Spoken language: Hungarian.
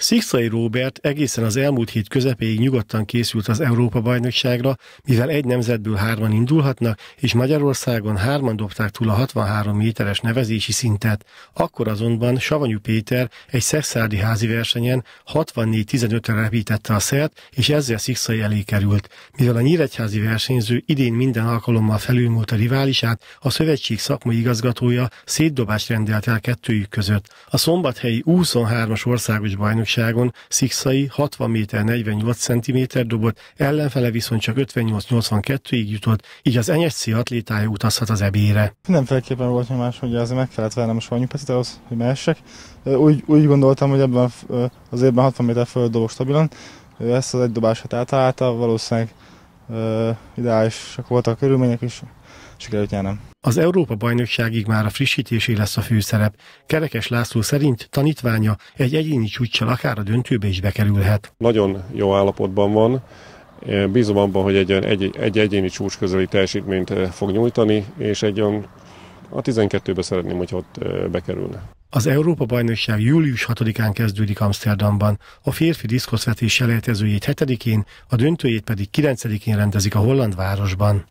Szikszai Róbert egészen az elmúlt hét közepéig nyugodtan készült az Európa-bajnokságra, mivel egy nemzetből hárman indulhatnak, és Magyarországon hárman dobták túl a 63 méteres nevezési szintet. Akkor azonban Savanyú Péter egy szexszárdi házi versenyen 64-15-re repítette a szert, és ezzel Szikszai elé került. Mivel a nyíregyházi versenyző idén minden alkalommal felülmúlt a riválisát, a szövetség szakmai igazgatója szétdobást rendelt el kettőjük között. A szombathelyi 23-as országos bajnokság bajnokságon Szikszai 60 méter 48 cm dobott, ellenfele viszont csak 58-82-ig jutott, így az NSC atlétája utazhat az ebére. Nem felképpen volt nyomás, hogy azért meg kellett vennem a savanyúpecet ahhoz, hogy mehessek. Úgy, úgy gondoltam, hogy ebben az évben 60 méter föld dobok stabilan, ezt az egy dobását átállta, valószínűleg ideálisak voltak a körülmények, és sikerült nyernem. Az Európa-bajnokságig már a frissítésé lesz a főszerep. Kerekes László szerint tanítványa egy egyéni csúcssal akár a döntőbe is bekerülhet. Nagyon jó állapotban van, Bízom abban, hogy egy, egy, egy egyéni csúcs közeli teljesítményt fog nyújtani, és egy olyan a 12-be szeretném, hogy ott bekerülne. Az Európa-bajnokság július 6-án kezdődik Amsterdamban, a férfi diszkoszvetés selejtezőjét 7-én, a döntőjét pedig 9-én rendezik a holland városban.